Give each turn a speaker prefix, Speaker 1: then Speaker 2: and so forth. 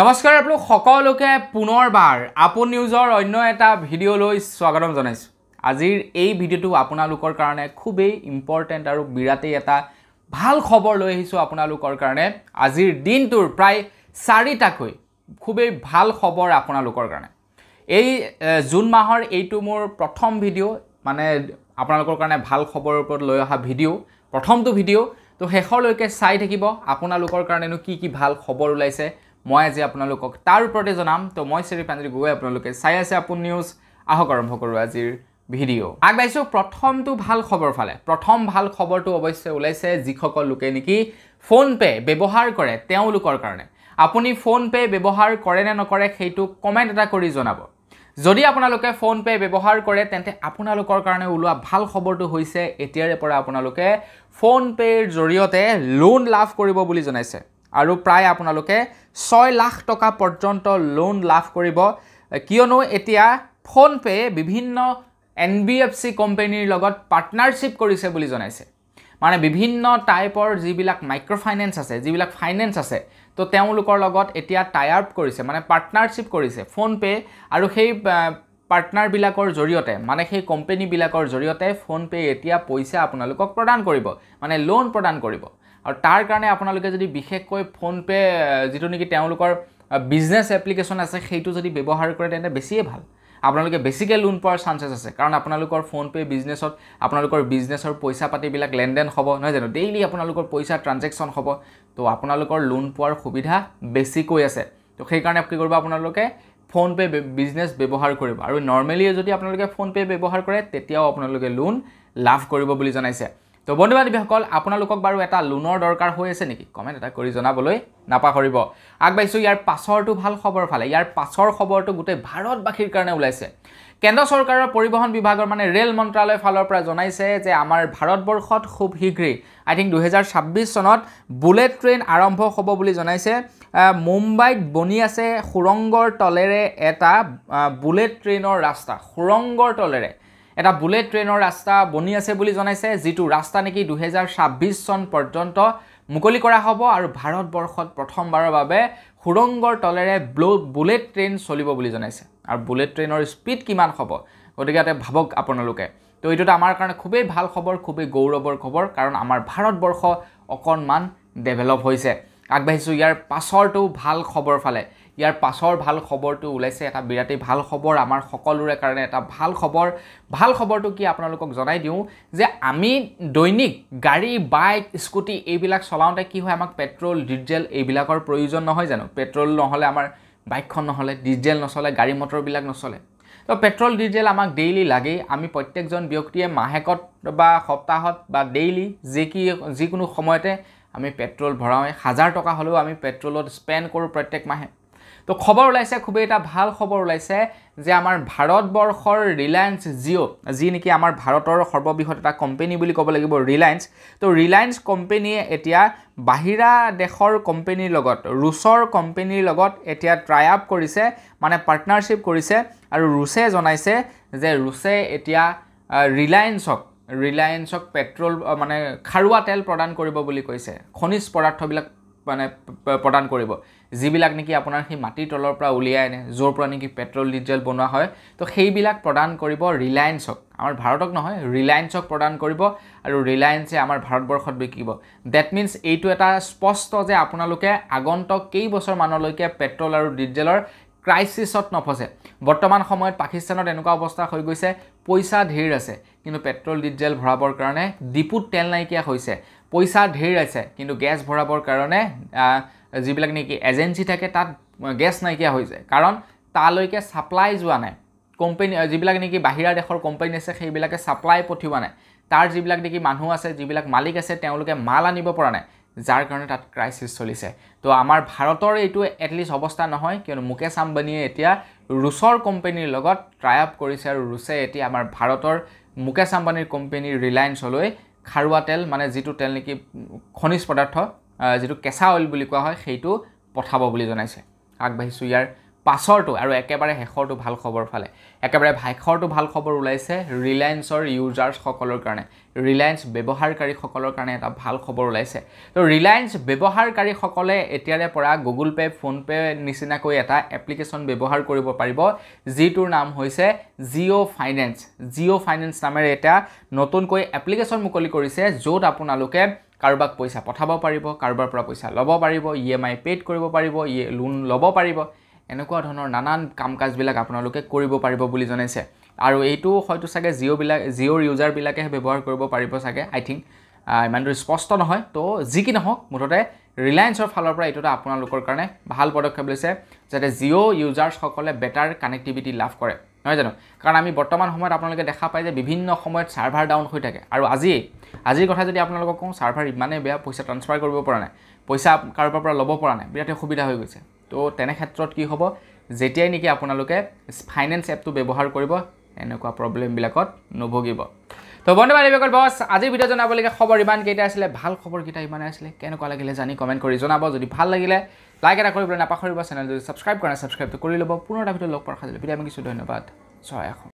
Speaker 1: নমস্কাৰ আপোনালোক সকলোকে পুনৰবাৰ আপোন নিউজৰ অন্য এটা ভিডিঅ'লৈ স্বাগতম জনাইছোঁ আজিৰ এই ভিডিঅ'টো আপোনালোকৰ কাৰণে খুবেই ইম্পৰ্টেণ্ট আৰু বিৰাটেই এটা ভাল খবৰ লৈ আহিছোঁ আপোনালোকৰ কাৰণে আজিৰ দিনটোৰ প্ৰায় চাৰিটাকৈ খুবেই ভাল খবৰ আপোনালোকৰ কাৰণে এই জুন মাহৰ এইটো মোৰ প্ৰথম ভিডিঅ' মানে আপোনালোকৰ কাৰণে ভাল খবৰৰ ওপৰত লৈ অহা ভিডিঅ' প্ৰথমটো ভিডিঅ' ত' শেষৰলৈকে চাই থাকিব আপোনালোকৰ কাৰণেনো কি কি ভাল খবৰ ওলাইছে মই আজি আপোনালোকক তাৰ ওপৰতে জনাম তো মই শ্ৰী প্ৰাঞ্জলি গগৈ আপোনালোকে চাই আছে আপোন নিউজ আহক আৰম্ভ কৰোঁ আজিৰ ভিডিঅ' আগবাঢ়িছোঁ প্ৰথমটো ভাল খবৰ ফালে প্ৰথম ভাল খবৰটো অৱশ্যে ওলাইছে যিসকল লোকে নেকি ফোনপে' ব্যৱহাৰ কৰে তেওঁলোকৰ কাৰণে আপুনি ফোনপে' ব্যৱহাৰ কৰে নে নকৰে সেইটো কমেণ্ট এটা কৰি জনাব যদি আপোনালোকে ফোনপে' ব্যৱহাৰ কৰে তেন্তে আপোনালোকৰ কাৰণে ওলোৱা ভাল খবৰটো হৈছে এতিয়াৰে পৰা আপোনালোকে ফোনপে'ৰ জৰিয়তে লোন লাভ কৰিব বুলি জনাইছে আৰু প্ৰায় আপোনালোকে ছয় লাখ টকা পৰ্যন্ত লোন লাভ কৰিব কিয়নো এতিয়া ফোনপে' বিভিন্ন এন বি এফ চি কোম্পেনীৰ লগত পাৰ্টনাৰশ্বিপ কৰিছে বুলি জনাইছে মানে বিভিন্ন টাইপৰ যিবিলাক মাইক্ৰ' ফাইনেন্স আছে যিবিলাক ফাইনেন্স আছে তো তেওঁলোকৰ লগত এতিয়া টাই আপ কৰিছে মানে পাৰ্টনাৰশ্বিপ কৰিছে ফোনপে' আৰু সেই পাৰ্টনাৰবিলাকৰ জৰিয়তে মানে সেই কোম্পেনীবিলাকৰ জৰিয়তে ফোনপে' এতিয়া পইচা আপোনালোকক প্ৰদান কৰিব মানে লোন প্ৰদান কৰিব আৰু তাৰ কাৰণে আপোনালোকে যদি বিশেষকৈ ফোনপে' যিটো নেকি তেওঁলোকৰ বিজনেছ এপ্লিকেশ্যন আছে সেইটো যদি ব্যৱহাৰ কৰে তেন্তে বেছিয়ে ভাল আপোনালোকে বেছিকৈ লোন পোৱাৰ চান্সেছ আছে কাৰণ আপোনালোকৰ ফোনপে' বিজনেছত আপোনালোকৰ বিজনেছৰ পইচা পাতিবিলাক লেনদেন হ'ব নহয় জানো ডেইলি আপোনালোকৰ পইচা ট্ৰানজেকশ্যন হ'ব তো আপোনালোকৰ লোন পোৱাৰ সুবিধা বেছিকৈ আছে তো সেইকাৰণে কি কৰিব আপোনালোকে ফোনপে' বিজনেছ ব্যৱহাৰ কৰিব আৰু নৰ্মেলিয়ে যদি আপোনালোকে ফোনপে' ব্যৱহাৰ কৰে তেতিয়াও আপোনালোকে লোন লাভ কৰিব বুলি জনাইছে তো বন্ধু বান্ধৱীসকল আপোনালোকক বাৰু এটা লোনৰ দৰকাৰ হৈ আছে নেকি কমেণ্ট এটা কৰি জনাবলৈ নাপাহৰিব আগবাঢ়িছোঁ ইয়াৰ পাছৰটো ভাল খবৰ ফালে ইয়াৰ পাছৰ খবৰটো গোটেই ভাৰতবাসীৰ কাৰণে ওলাইছে কেন্দ্ৰ চৰকাৰৰ পৰিবহণ বিভাগৰ মানে ৰে'ল মন্ত্ৰালয়ৰ ফালৰ পৰা জনাইছে যে আমাৰ ভাৰতবৰ্ষত খুব শীঘ্ৰেই আই থিংক দুহেজাৰ ছাব্বিছ চনত বুলেট ট্ৰেইন আৰম্ভ হ'ব বুলি জনাইছে মুম্বাইত বনি আছে সুৰংগৰ তলেৰে এটা বুলেট ট্ৰেইনৰ ৰাস্তা সুৰংগৰ তলেৰে এটা বুলেট ট্ৰেইনৰ ৰাস্তা বনি আছে বুলি জনাইছে যিটো ৰাস্তা নেকি দুহেজাৰ ছাব্বিছ চন পৰ্যন্ত মুকলি কৰা হ'ব আৰু ভাৰতবৰ্ষত প্ৰথমবাৰৰ বাবে সুৰংগৰ তলেৰে ব্ল বুলেট ট্ৰেইন চলিব বুলি জনাইছে আৰু বুলেট ট্ৰেইনৰ স্পীড কিমান হ'ব গতিকে ইয়াতে ভাবক আপোনালোকে তো এইটো এটা আমাৰ কাৰণে খুবেই ভাল খবৰ খুবেই গৌৰৱৰ খবৰ কাৰণ আমাৰ ভাৰতবৰ্ষ অকণমান ডেভেলপ হৈছে আগবাঢ়িছোঁ ইয়াৰ পাছৰটো ভাল খবৰ ফালে ইয়াৰ পাছৰ ভাল খবৰটো ওলাইছে এটা বিৰাটেই ভাল খবৰ আমাৰ সকলোৰে কাৰণে এটা ভাল খবৰ ভাল খবৰটো কি আপোনালোকক জনাই দিওঁ যে আমি দৈনিক গাড়ী বাইক স্কুটি এইবিলাক চলাওঁতে কি হয় আমাক পেট্ৰল ডিজেল এইবিলাকৰ প্ৰয়োজন নহয় জানো পেট্ৰল নহ'লে আমাৰ বাইকখন নহ'লে ডিজেল নচলে গাড়ী মটৰবিলাক নচলে তো পেট্ৰল ডিজেল আমাক ডেইলি লাগেই আমি প্ৰত্যেকজন ব্যক্তিয়ে মাহেকত বা সপ্তাহত বা ডেইলি যি কি যিকোনো সময়তে আমি পেট্ৰল ভৰাওঁ হাজাৰ টকা হ'লেও আমি পেট্ৰলত স্পেণ্ড কৰোঁ প্ৰত্যেক মাহে তো খবৰ ওলাইছে খুবেই এটা ভাল খবৰ ওলাইছে যে আমাৰ ভাৰতবৰ্ষৰ ৰিলায়েন্স জিঅ' যি নেকি আমাৰ ভাৰতৰ সৰ্ববৃহৎ এটা কোম্পেনী বুলি ক'ব লাগিব ৰিলায়েন্স তো ৰিলায়েন্স কোম্পেনীয়ে এতিয়া বাহিৰা দেশৰ কোম্পেনীৰ লগত ৰুছৰ কোম্পেনীৰ লগত এতিয়া ট্ৰাই আপ কৰিছে মানে পাৰ্টনাৰশ্বিপ কৰিছে আৰু ৰুছে জনাইছে যে ৰুছে এতিয়া ৰিলায়েন্সক ৰিলায়েন্সক পেট্ৰল মানে খাৰুৱা তেল প্ৰদান কৰিব বুলি কৈছে খনিজ পদাৰ্থবিলাক মানে প্ৰদান কৰিব যিবিলাক নেকি আপোনাৰ সেই মাটিৰ তলৰ পৰা উলিয়াই আনে য'ৰ পৰা নেকি পেট্ৰল ডিজেল বনোৱা হয় তো সেইবিলাক প্ৰদান কৰিব ৰিলায়েন্সক আমাৰ ভাৰতক নহয় ৰিলায়েন্সক প্ৰদান কৰিব আৰু ৰিলায়েঞ্চে আমাৰ ভাৰতবৰ্ষত বিকিব ডেট মিনছ এইটো এটা স্পষ্ট যে আপোনালোকে আগন্তক কেইবছৰমানলৈকে পেট্ৰল আৰু ডিজেলৰ ক্ৰাইচিছত নফচে বৰ্তমান সময়ত পাকিস্তানত এনেকুৱা অৱস্থা হৈ গৈছে পইচা ধেৰ আছে কিন্তু পেট্ৰল ডিজেল ভৰাবৰ কাৰণে ডিপুত তেল নাইকিয়া হৈছে পইচা ধেৰ আছে কিন্তু গেছ ভৰাবৰ কাৰণে যিবিলাক নেকি এজেঞ্চি থাকে তাত গেছ নাইকিয়া হৈ যায় কাৰণ তালৈকে ছাপ্লাই যোৱা নাই কোম্পানী যিবিলাক নেকি বাহিৰা দেশৰ কোম্পানী আছে সেইবিলাকে ছাপ্লাই পঠিওৱা নাই তাৰ যিবিলাক নেকি মানুহ আছে যিবিলাক মালিক আছে তেওঁলোকে মাল আনিব পৰা নাই যাৰ কাৰণে তাত ক্ৰাইচিছ চলিছে তো আমাৰ ভাৰতৰ এইটো এটলিষ্ট অৱস্থা নহয় কিয়নো মুকেশ আম্বানীয়ে এতিয়া ৰুছৰ কোম্পানীৰ লগত ট্ৰাই আপ কৰিছে আৰু ৰুছে এতিয়া আমাৰ ভাৰতৰ মুকেশ আম্বানীৰ কোম্পানীৰ ৰিলায়েন্সলৈ খাৰুৱা তেল মানে যিটো তেল নেকি খনিজ পদাৰ্থ যিটো কেঁচা অইল বুলি কোৱা হয় সেইটো পঠাব বুলি জনাইছে আগবাঢ়িছোঁ ইয়াৰ পাছৰটো আৰু একেবাৰে শেষৰটো ভাল খবৰ ফালে একেবাৰে ভাষৰটো ভাল খবৰ ওলাইছে ৰিলায়েন্সৰ ইউজাৰ্ছসকলৰ কাৰণে ৰিলায়েন্স ব্যৱহাৰকাৰীসকলৰ কাৰণে এটা ভাল খবৰ ওলাইছে তো ৰিলায়েন্স ব্যৱহাৰকাৰীসকলে এতিয়াৰে পৰা গুগল পে' ফোনপে' নিচিনাকৈ এটা এপ্লিকেশ্যন ব্যৱহাৰ কৰিব পাৰিব যিটোৰ নাম হৈছে জিঅ' ফাইনেন্স জিঅ' ফাইনেন্স নামেৰে এটা নতুনকৈ এপ্লিকেশ্যন মুকলি কৰিছে য'ত আপোনালোকে কাৰোবাক পইচা পঠাব পাৰিব কাৰোবাৰ পৰা পইচা ল'ব পাৰিব ই এম আই পেইড কৰিব পাৰিব ই লোন ল'ব পাৰিব এনেকুৱা ধৰণৰ নানান কাম কাজবিলাক আপোনালোকে কৰিব পাৰিব বুলি জনাইছে আৰু এইটো হয়তো চাগে জিঅ'বিলাক জিঅ'ৰ ইউজাৰবিলাকেহে ব্যৱহাৰ কৰিব পাৰিব চাগে আই থিংক ইমানটো স্পষ্ট নহয় তো যি কি নহওক মুঠতে ৰিলায়েন্সৰ ফালৰ পৰা এইটো এটা আপোনালোকৰ কাৰণে ভাল পদক্ষেপ লৈছে যাতে জিঅ' ইউজাৰ্ছসকলে বেটাৰ কানেক্টিভিটি লাভ কৰে নহয় জানো কাৰণ আমি বৰ্তমান সময়ত আপোনালোকে দেখা পায় যে বিভিন্ন সময়ত ছাৰ্ভাৰ ডাউন হৈ থাকে আৰু আজি আজিৰ কথা যদি আপোনালোকক কওঁ ছাৰ্ভাৰ ইমানেই বেয়া পইচা ট্ৰান্সফাৰ কৰিব পৰা নাই পইচা কাৰোবাৰ পৰা ল'ব পৰা নাই বিৰাটেই সুবিধা হৈ গৈছে তো তেনে ক্ষেত্ৰত কি হ'ব যেতিয়াই নেকি আপোনালোকে ফাইনেন্স এপটো ব্যৱহাৰ কৰিব এনেকুৱা প্ৰব্লেমবিলাকত নুভুগিব তো বন্ধু বান্ধৱীসকল বছ আজিৰ ভিডিঅ' জনাবলগীয়া খবৰ ইমানকেইটা আছিলে ভাল খবৰকেইটা ইমানেই আছিলে কেনেকুৱা লাগিলে জানি কমেণ্ট কৰি জনাব যদি ভাল লাগিলে লাইক এটা কৰিবলৈ নাপাহৰিব চেনেল যদি ছাবস্ক্ৰাইব কৰা নাই ছাবস্ক্ৰাইবটো কৰি ল'ব পুনৰ এটা ভিডিঅ' লগ পোৱাৰ খাজিলে বিদায় মাগিছোঁ ধন্যবাদ ছয় এখন